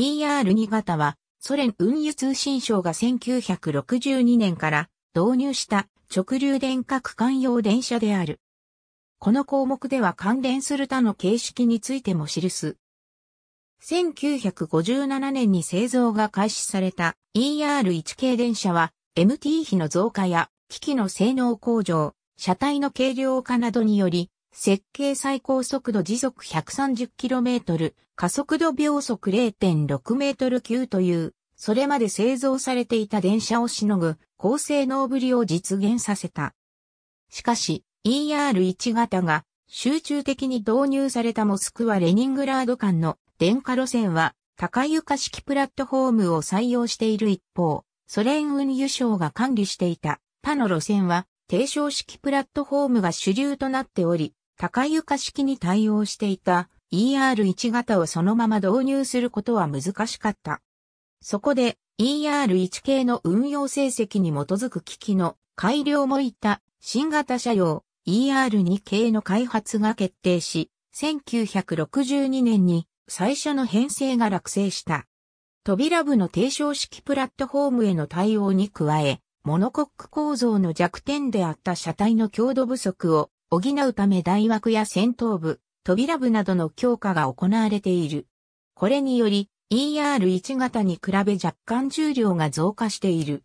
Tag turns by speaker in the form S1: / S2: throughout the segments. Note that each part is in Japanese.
S1: ER2 型は、ソ連運輸通信省が1962年から導入した直流電化区間用電車である。この項目では関連する他の形式についても記す。1957年に製造が開始された ER1 系電車は MT 比の増加や機器の性能向上、車体の軽量化などにより設計最高速度時速 130km、加速度秒速 0.6m 級という、それまで製造されていた電車をしのぐ高性能ぶりを実現させた。しかし、ER1 型が集中的に導入されたモスクワ・レニングラード間の電化路線は高床式プラットフォームを採用している一方、ソ連運輸省が管理していた他の路線は低床式プラットフォームが主流となっており、高床式に対応していた ER1 型をそのまま導入することは難しかった。そこで ER1 系の運用成績に基づく機器の改良もいた新型車用 ER2 系の開発が決定し、1962年に最初の編成が落成した。扉部の低床式プラットフォームへの対応に加え、モノコック構造の弱点であった車体の強度不足を補うため大枠や戦闘部、扉部などの強化が行われている。これにより ER1 型に比べ若干重量が増加している。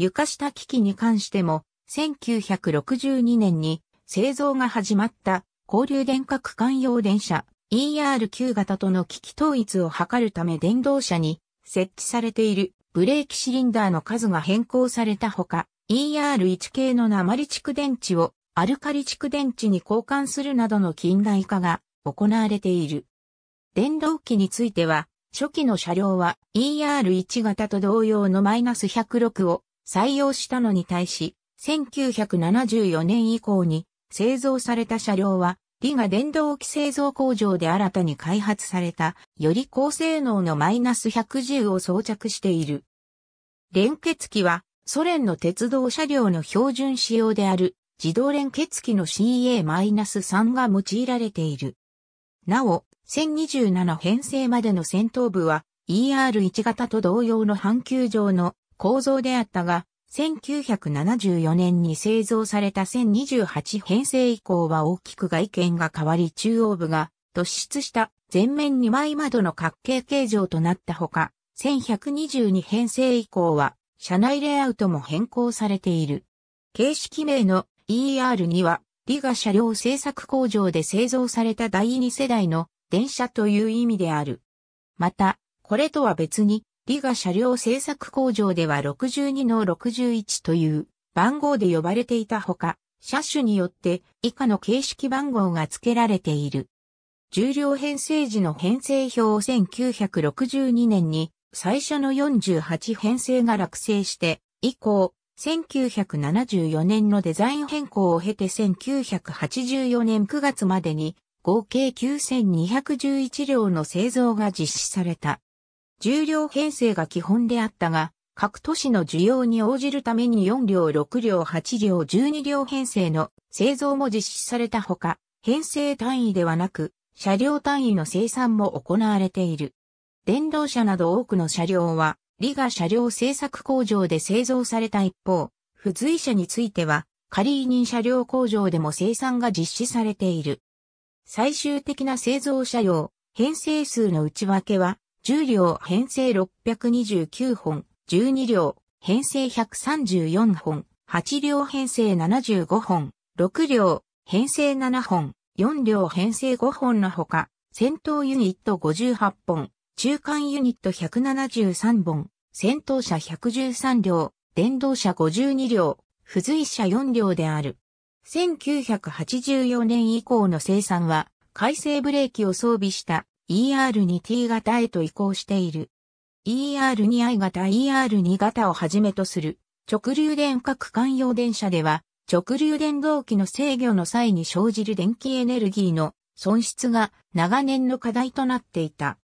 S1: 床下機器に関しても1962年に製造が始まった交流電化区間用電車 ER9 型との機器統一を図るため電動車に設置されているブレーキシリンダーの数が変更されたほか ER1 系の鉛蓄電池をアルカリ蓄電池に交換するなどの近代化が行われている。電動機については、初期の車両は ER1 型と同様のマイナス106を採用したのに対し、1974年以降に製造された車両は、リガ電動機製造工場で新たに開発された、より高性能のマイナス110を装着している。連結機は、ソ連の鉄道車両の標準仕様である自動連結機の CA-3 が用いられている。なお、1027編成までの戦闘部は ER1 型と同様の半球状の構造であったが、1974年に製造された1028編成以降は大きく外見が変わり中央部が突出した前面2枚窓の角形形状となったほか、1122編成以降は車内レイアウトも変更されている。形式名の ER2 は、リガ車両製作工場で製造された第2世代の電車という意味である。また、これとは別に、リガ車両製作工場では62の61という番号で呼ばれていたほか、車種によって以下の形式番号が付けられている。重量編成時の編成表を1962年に最初の48編成が落成して、以降、1974年のデザイン変更を経て1984年9月までに合計9211両の製造が実施された。重量編成が基本であったが、各都市の需要に応じるために4両、6両、8両、12両編成の製造も実施されたほか、編成単位ではなく、車両単位の生産も行われている。電動車など多くの車両は、リガ車両製作工場で製造された一方、付随車については、カリーニン車両工場でも生産が実施されている。最終的な製造車両、編成数の内訳は、10両編成629本、12両編成134本、8両編成75本、6両編成7本、4両編成5本のほか、戦闘ユニット58本、中間ユニット173本、戦闘車113両、電動車52両、付随車4両である。1984年以降の生産は、回生ブレーキを装備した ER2T 型へと移行している。ER2i 型 ER2 型をはじめとする直流電区間用電車では直流電動機の制御の際に生じる電気エネルギーの損失が長年の課題となっていた。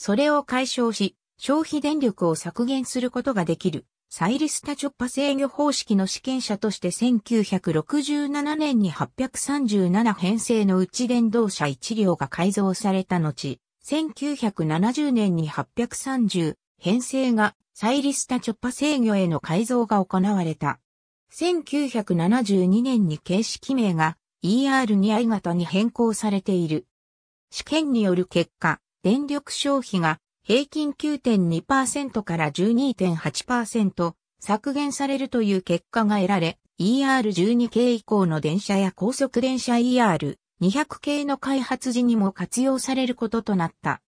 S1: それを解消し、消費電力を削減することができる、サイリスタチョッパ制御方式の試験者として1967年に837編成のうち電動車1両が改造された後、1970年に830編成がサイリスタチョッパ制御への改造が行われた。1972年に形式名が ER2i 型に変更されている。試験による結果、電力消費が平均9.2%から12.8%削減されるという結果が得られ、ER12 系以降の電車や高速電車 ER200 系の開発時にも活用されることとなった。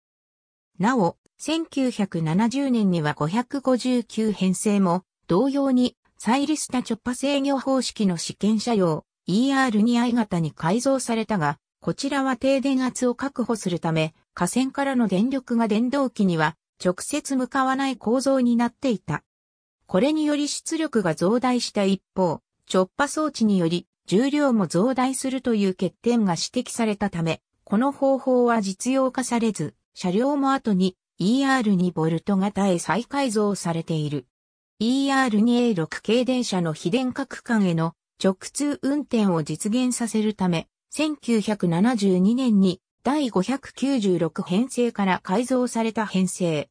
S1: なお、1970年には559編成も同様にサイリスタ直波制御方式の試験車用 ER2i 型に改造されたが、こちらは低電圧を確保するため、架線からの電力が電動機には直接向かわない構造になっていた。これにより出力が増大した一方、直波装置により重量も増大するという欠点が指摘されたため、この方法は実用化されず、車両も後に ER2 ボルト型へ再改造されている。ER2A6 系電車の非電化区間への直通運転を実現させるため、1972年に第596編成から改造された編成。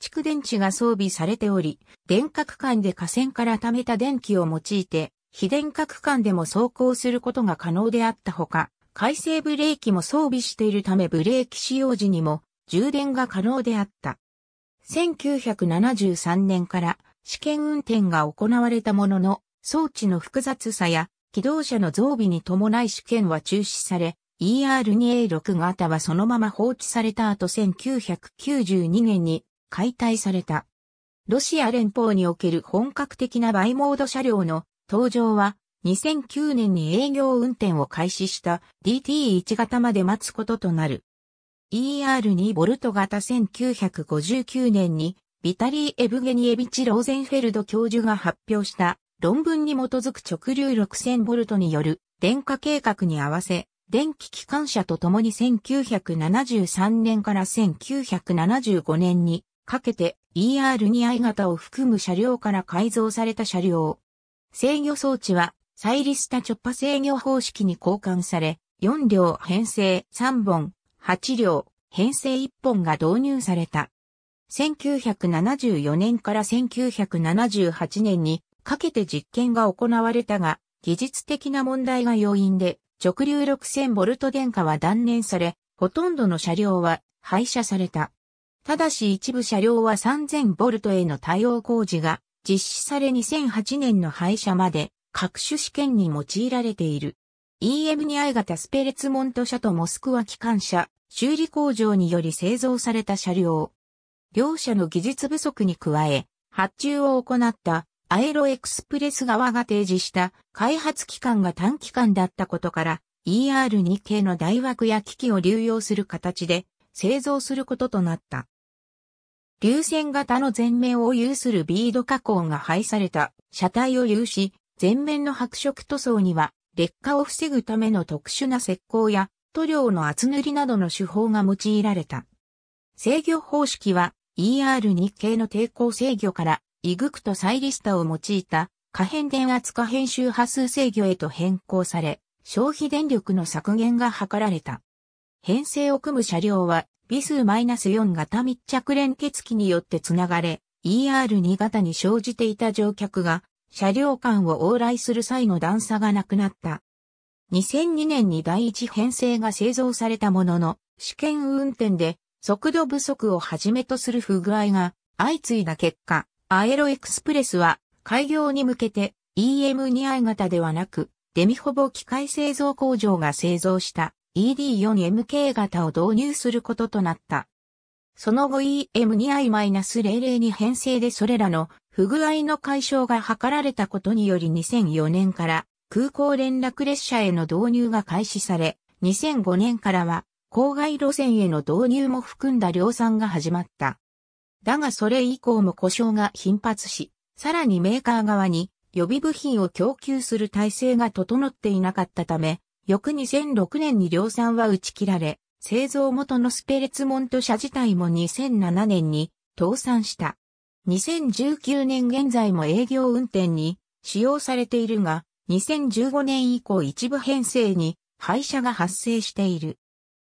S1: 蓄電池が装備されており、電角間で架線から貯めた電気を用いて、非電角間でも走行することが可能であったほか、回生ブレーキも装備しているためブレーキ使用時にも充電が可能であった。1973年から試験運転が行われたものの、装置の複雑さや機動車の増備に伴い試験は中止され、ER2A6 型はそのまま放置された後1992年に解体された。ロシア連邦における本格的なバイモード車両の登場は2009年に営業運転を開始した DT1 型まで待つこととなる。ER2 ボルト型1959年にビタリー・エブゲニエビチ・ローゼンフェルド教授が発表した論文に基づく直流6000ボルトによる電化計画に合わせ電気機関車と共に1973年から1975年にかけて ER2i 型を含む車両から改造された車両。制御装置はサイリスタチョッパ制御方式に交換され、4両編成3本、8両編成1本が導入された。1974年から1978年にかけて実験が行われたが、技術的な問題が要因で直流6 0 0 0ト電化は断念され、ほとんどの車両は廃車された。ただし一部車両は3 0 0 0トへの対応工事が実施され2008年の廃車まで各種試験に用いられている。EM2i 型スペレツモント車とモスクワ機関車、修理工場により製造された車両。両社の技術不足に加え、発注を行ったアエロエクスプレス側が提示した開発期間が短期間だったことから ER2 系の大枠や機器を流用する形で製造することとなった。流線型の前面を有するビード加工が配された車体を有し、前面の白色塗装には劣化を防ぐための特殊な石膏や塗料の厚塗りなどの手法が用いられた。制御方式は ER2 系の抵抗制御からイグクとサイリスタを用いた可変電圧可変周波数制御へと変更され、消費電力の削減が図られた。編成を組む車両は、ビス -4 型密着連結機によってつながれ、ER2 型に生じていた乗客が、車両間を往来する際の段差がなくなった。2002年に第一編成が製造されたものの、試験運転で速度不足をはじめとする不具合が相次いだ結果、アエロエクスプレスは開業に向けて EM2i 型ではなくデミホボ機械製造工場が製造した ED4MK 型を導入することとなった。その後 EM2i-00 に編成でそれらの不具合の解消が図られたことにより2004年から空港連絡列車への導入が開始され、2005年からは郊外路線への導入も含んだ量産が始まった。だがそれ以降も故障が頻発し、さらにメーカー側に予備部品を供給する体制が整っていなかったため、翌2006年に量産は打ち切られ、製造元のスペレツモント社自体も2007年に倒産した。2019年現在も営業運転に使用されているが、2015年以降一部編成に廃車が発生している。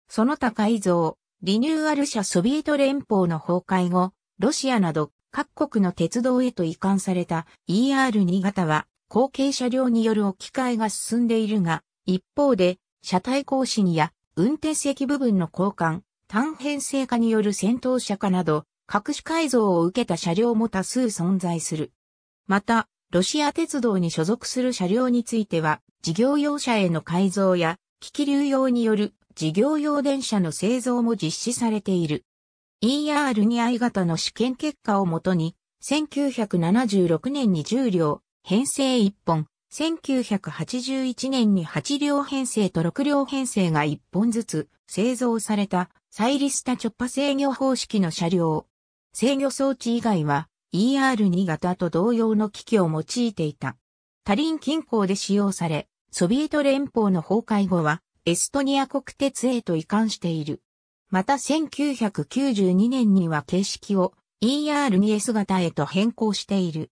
S1: その他改造、リニューアル車ソビエト連邦の崩壊後、ロシアなど各国の鉄道へと移管された ER2 型は後継車両による置き換えが進んでいるが、一方で車体更新や運転席部分の交換、単編成化による戦闘車化など、各種改造を受けた車両も多数存在する。また、ロシア鉄道に所属する車両については、事業用車への改造や、気器流用による事業用電車の製造も実施されている。ER2I 型の試験結果をもとに、1976年に10両、編成1本、1981年に8両編成と6両編成が1本ずつ製造されたサイリスタチョッパ制御方式の車両。制御装置以外は ER2 型と同様の機器を用いていた。タリン近郊で使用され、ソビエト連邦の崩壊後はエストニア国鉄へと移管している。また1992年には形式を ER2S 型へと変更している。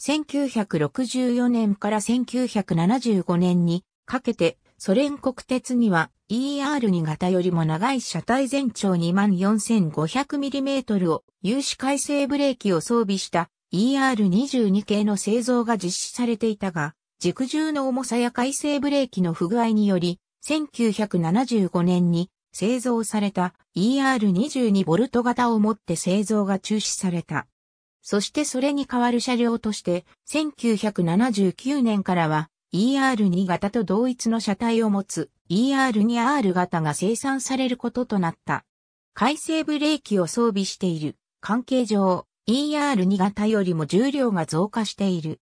S1: 1964年から1975年にかけてソ連国鉄には ER2 型よりも長い車体全長 24,500mm を有刺回生ブレーキを装備した ER22 系の製造が実施されていたが、軸重の重さや回生ブレーキの不具合により、1975年に製造された ER22 ボルト型をもって製造が中止された。そしてそれに代わる車両として、1979年からは ER2 型と同一の車体を持つ ER2R 型が生産されることとなった。回生ブレーキを装備している関係上、ER2 型よりも重量が増加している。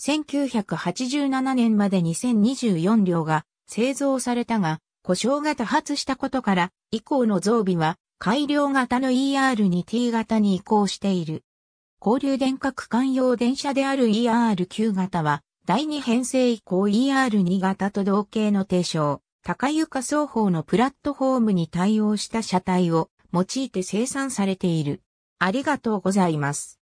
S1: 1987年まで2024両が製造されたが、故障が多発したことから、以降の増備は改良型の ER に T 型に移行している。交流電区間用電車である ER9 型は、第2編成以降 ER2 型と同型の提唱、高床双方のプラットフォームに対応した車体を用いて生産されている。ありがとうございます。